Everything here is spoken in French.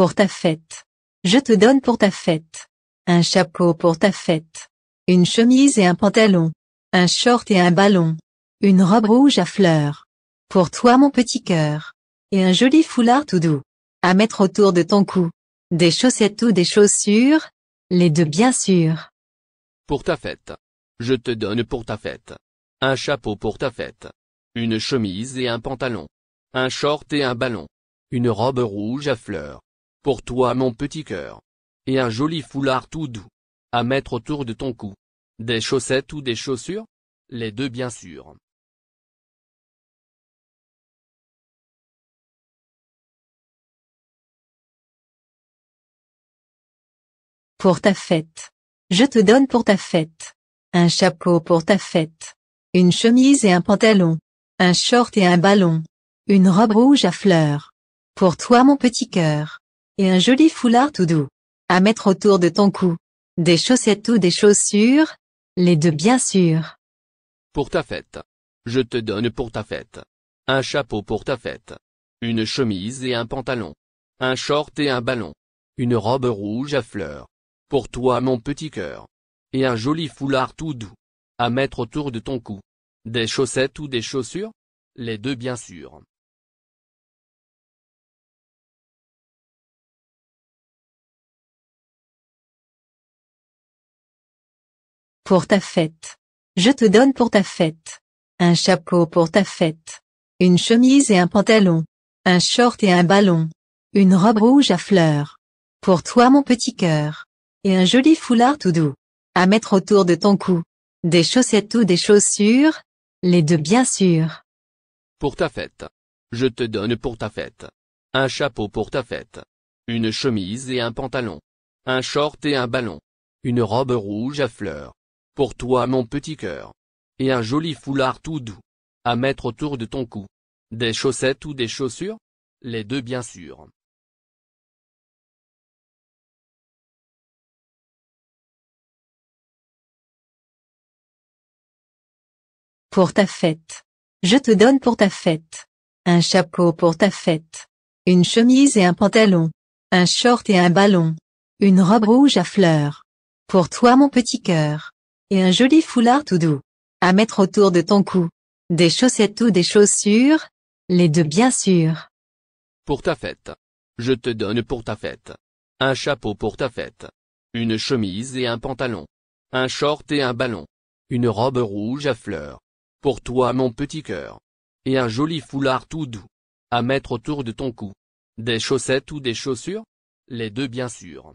pour ta fête. Je te donne pour ta fête. Un chapeau pour ta fête. Une chemise et un pantalon. Un short et un ballon. Une robe rouge à fleurs. Pour toi mon petit cœur. Et un joli foulard tout doux. À mettre autour de ton cou. Des chaussettes ou des chaussures. Les deux bien sûr. Pour ta fête. Je te donne pour ta fête. Un chapeau pour ta fête. Une chemise et un pantalon. Un short et un ballon. Une robe rouge à fleurs pour toi mon petit cœur. Et un joli foulard tout doux, à mettre autour de ton cou. Des chaussettes ou des chaussures Les deux bien sûr. Pour ta fête. Je te donne pour ta fête. Un chapeau pour ta fête. Une chemise et un pantalon. Un short et un ballon. Une robe rouge à fleurs. Pour toi mon petit cœur et un joli foulard tout doux. À mettre autour de ton cou. Des chaussettes ou des chaussures Les deux bien sûr. Pour ta fête. Je te donne pour ta fête. Un chapeau pour ta fête. Une chemise et un pantalon. Un short et un ballon. Une robe rouge à fleurs. Pour toi mon petit cœur. Et un joli foulard tout doux. À mettre autour de ton cou. Des chaussettes ou des chaussures Les deux bien sûr. pour ta fête. Je te donne pour ta fête. Un chapeau pour ta fête. Une chemise et un pantalon. Un short et un ballon. Une robe rouge à fleurs. Pour toi mon petit cœur. Et un joli foulard tout doux. À mettre autour de ton cou. Des chaussettes ou des chaussures Les deux bien sûr. Pour ta fête. Je te donne pour ta fête. Un chapeau pour ta fête. Une chemise et un pantalon. Un short et un ballon. Une robe rouge à fleurs pour toi mon petit cœur. Et un joli foulard tout doux. À mettre autour de ton cou. Des chaussettes ou des chaussures Les deux bien sûr. Pour ta fête. Je te donne pour ta fête. Un chapeau pour ta fête. Une chemise et un pantalon. Un short et un ballon. Une robe rouge à fleurs. Pour toi mon petit cœur et un joli foulard tout doux. À mettre autour de ton cou. Des chaussettes ou des chaussures, les deux bien sûr. Pour ta fête. Je te donne pour ta fête. Un chapeau pour ta fête. Une chemise et un pantalon. Un short et un ballon. Une robe rouge à fleurs. Pour toi mon petit cœur. Et un joli foulard tout doux. À mettre autour de ton cou. Des chaussettes ou des chaussures Les deux bien sûr.